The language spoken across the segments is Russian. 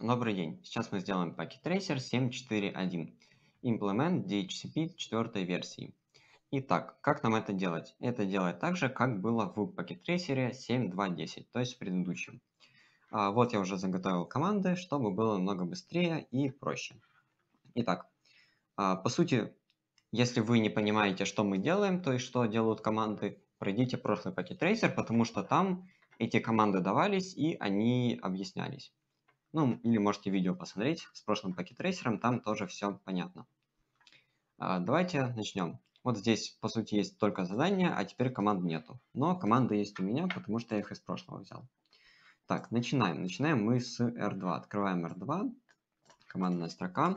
Добрый день. Сейчас мы сделаем пакет Tracer 7.4.1. implement DHCP 4 версии. Итак, как нам это делать? Это делать так же, как было в пакет Tracer 7.2.10, то есть в предыдущем. А вот я уже заготовил команды, чтобы было намного быстрее и проще. Итак, а, по сути, если вы не понимаете, что мы делаем, то есть что делают команды, пройдите прошлый пакет Tracer, потому что там эти команды давались и они объяснялись. Ну, или можете видео посмотреть с прошлым пакет-трейсером, там тоже все понятно. А, давайте начнем. Вот здесь, по сути, есть только задание, а теперь команд нету. Но команды есть у меня, потому что я их из прошлого взял. Так, начинаем. Начинаем мы с R2. Открываем R2, командная строка,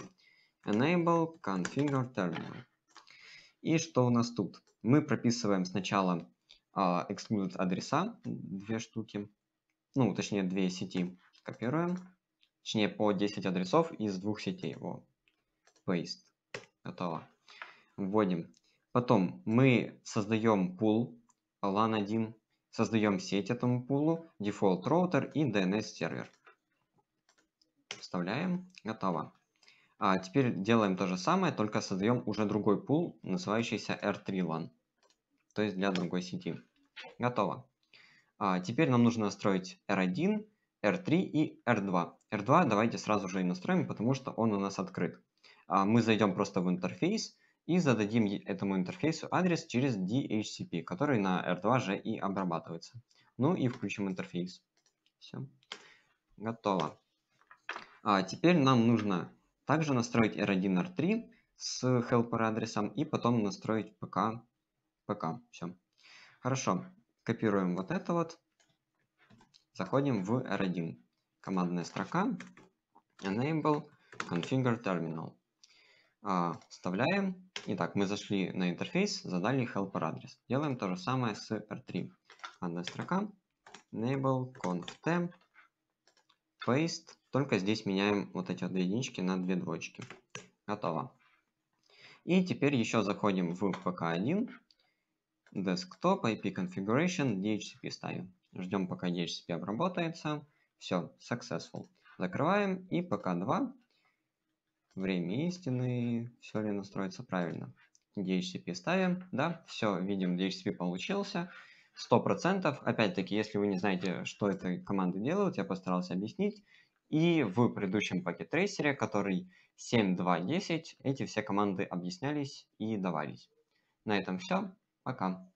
enable configure terminal. И что у нас тут? Мы прописываем сначала uh, exclude адреса, две штуки, ну, точнее, две сети. Копируем, точнее по 10 адресов из двух сетей. Во. Paste. Готово. Вводим. Потом мы создаем пул LAN1, создаем сеть этому пулу, default роутер и DNS сервер. Вставляем. Готово. А теперь делаем то же самое, только создаем уже другой пул, называющийся R3LAN. То есть для другой сети. Готово. А теперь нам нужно настроить R1 R3 и R2. R2 давайте сразу же и настроим, потому что он у нас открыт. А, мы зайдем просто в интерфейс и зададим этому интерфейсу адрес через DHCP, который на R2 же и обрабатывается. Ну и включим интерфейс. Все. Готово. А теперь нам нужно также настроить R1, R3 с helper адресом и потом настроить ПК. ПК. Все. Хорошо. Копируем вот это вот. Заходим в R1. Командная строка. Enable Configure Terminal. А, вставляем. Итак, мы зашли на интерфейс, задали helper адрес. Делаем то же самое с R3. Командная строка. Enable conf Paste. Только здесь меняем вот эти две единички на две двоечки. Готово. И теперь еще заходим в PK1, Desktop, IP Configuration, DHCP ставим. Ждем, пока DHCP обработается. Все, successful. Закрываем и ПК2. Время истины, все ли настроится правильно. DHCP ставим, да, все, видим, DHCP получился. 100%. Опять-таки, если вы не знаете, что эта команда делает, я постарался объяснить. И в предыдущем пакет-трейсере, который 7.2.10, эти все команды объяснялись и давались. На этом все. Пока.